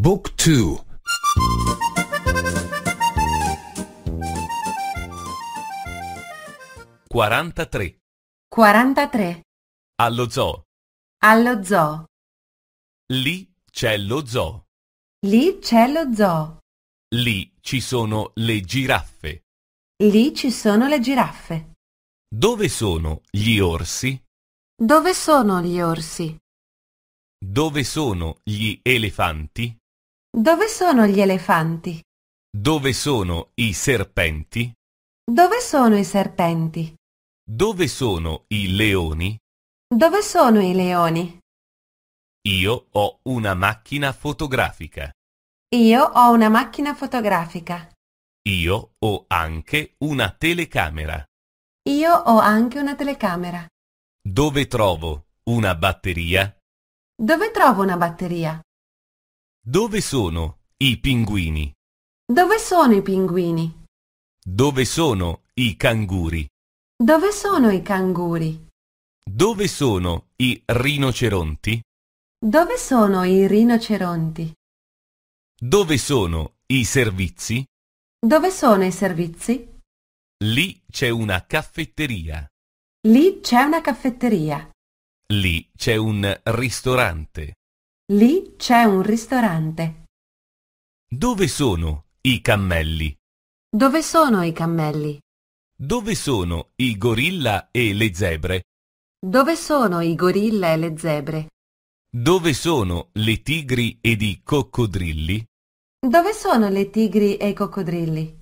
Book 2 43 43 Allo zoo Allo zoo Lì c'è lo zoo Lì c'è lo zoo Lì ci sono le giraffe Lì ci sono le giraffe Dove sono gli orsi? Dove sono gli orsi? Dove sono gli elefanti? Dove sono gli elefanti? Dove sono i serpenti? Dove sono i serpenti? Dove sono i leoni? Dove sono i leoni? Io ho una macchina fotografica. Io ho una macchina fotografica. Io ho anche una telecamera. Io ho anche una telecamera. Dove trovo una batteria? Dove trovo una batteria? Dove sono i pinguini? Dove sono i pinguini? Dove sono i canguri? Dove sono i canguri? Dove sono i rinoceronti? Dove sono i rinoceronti? Dove sono i servizi? Dove sono i servizi? Lì c'è una caffetteria. Lì c'è una caffetteria. Lì c'è un ristorante. Lì c'è un ristorante. Dove sono i cammelli? Dove sono i cammelli? Dove sono i gorilla e le zebre? Dove sono i gorilla e le zebre? Dove sono le tigri ed i coccodrilli? Dove sono le tigri e i coccodrilli?